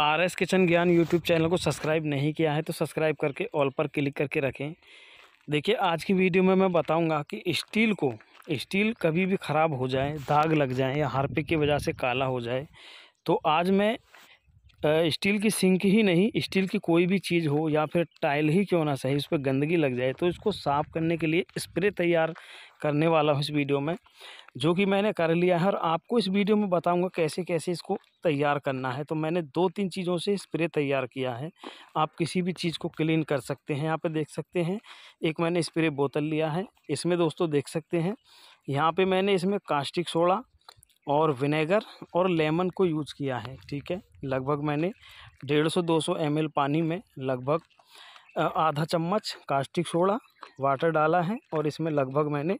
are S kitchen Gyan YouTube channel को subscribe नहीं किया है तो सब्सक्राइब करके ऑल पर क्लिक करके रखें देखिए आज की वीडियो में मैं बताऊंगा कि स्टील को स्टील कभी भी ख़राब हो जाए दाग लग जाए या हारपिक की वजह से काला हो जाए तो आज मैं स्टील की सिंक ही नहीं स्टील की कोई भी चीज़ हो या फिर टाइल ही क्यों ना सही उस पर गंदगी लग जाए तो इसको साफ़ करने के लिए स्प्रे तैयार करने वाला हूँ इस वीडियो में जो कि मैंने कर लिया है और आपको इस वीडियो में बताऊंगा कैसे कैसे इसको तैयार करना है तो मैंने दो तीन चीज़ों से स्प्रे तैयार किया है आप किसी भी चीज़ को क्लीन कर सकते हैं यहाँ पर देख सकते हैं एक मैंने स्प्रे बोतल लिया है इसमें दोस्तों देख सकते हैं यहाँ पर मैंने इसमें कास्टिक सोडा और विनेगर और लेमन को यूज़ किया है ठीक है लगभग मैंने डेढ़ सौ दो सौ एम पानी में लगभग आधा चम्मच कास्टिक सोडा वाटर डाला है और इसमें लगभग मैंने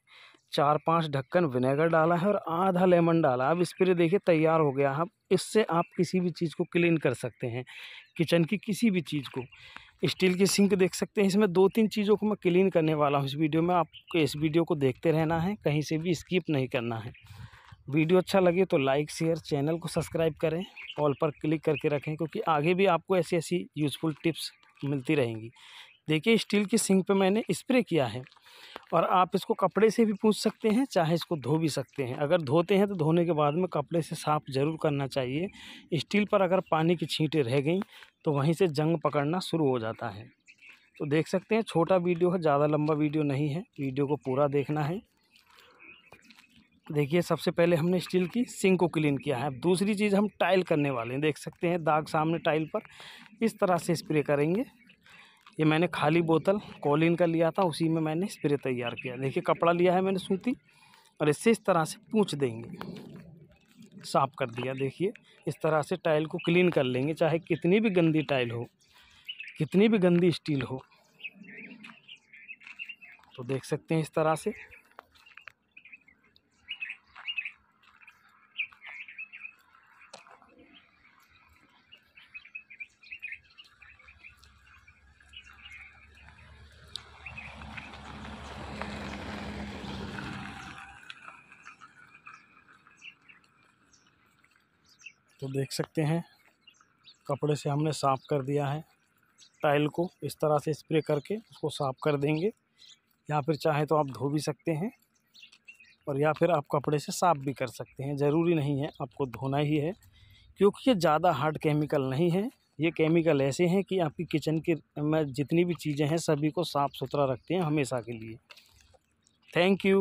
चार पांच ढक्कन विनेगर डाला है और आधा लेमन डाला अब स्प्रे देखिए तैयार हो गया अब इससे आप किसी भी चीज़ को क्लीन कर सकते हैं किचन की किसी भी चीज़ को स्टील की सिंक देख सकते हैं इसमें दो तीन चीज़ों को मैं क्लीन करने वाला हूँ इस वीडियो में आपको इस वीडियो को देखते रहना है कहीं से भी स्किप नहीं करना है वीडियो अच्छा लगे तो लाइक शेयर चैनल को सब्सक्राइब करें ऑल पर क्लिक करके रखें क्योंकि आगे भी आपको ऐसी ऐसी यूज़फुल टिप्स मिलती रहेंगी देखिए स्टील की सिंक पे मैंने स्प्रे किया है और आप इसको कपड़े से भी पूछ सकते हैं चाहे इसको धो भी सकते हैं अगर धोते हैं तो धोने के बाद में कपड़े से साफ़ ज़रूर करना चाहिए स्टील पर अगर पानी की छींटें रह गई तो वहीं से जंग पकड़ना शुरू हो जाता है तो देख सकते हैं छोटा वीडियो है ज़्यादा लंबा वीडियो नहीं है वीडियो को पूरा देखना है देखिए सबसे पहले हमने स्टील की सिंक को क्लीन किया है अब दूसरी चीज़ हम टाइल करने वाले हैं देख सकते हैं दाग सामने टाइल पर इस तरह से स्प्रे करेंगे ये मैंने खाली बोतल कॉलिन का लिया था उसी में मैंने स्प्रे तैयार किया देखिए कपड़ा लिया है मैंने सूती और इससे इस तरह से पूछ देंगे साफ़ कर दिया देखिए इस तरह से टाइल को क्लीन कर लेंगे चाहे कितनी भी गंदी टाइल हो कितनी भी गंदी स्टील हो तो देख सकते हैं इस तरह से तो देख सकते हैं कपड़े से हमने साफ़ कर दिया है टाइल को इस तरह से स्प्रे करके उसको साफ़ कर देंगे या फिर चाहे तो आप धो भी सकते हैं और या फिर आप कपड़े से साफ़ भी कर सकते हैं ज़रूरी नहीं है आपको धोना ही है क्योंकि ये ज़्यादा हार्ड केमिकल नहीं है ये केमिकल ऐसे हैं कि आपकी किचन की में जितनी भी चीज़ें हैं सभी को साफ़ सुथरा रखते हैं हमेशा के लिए थैंक यू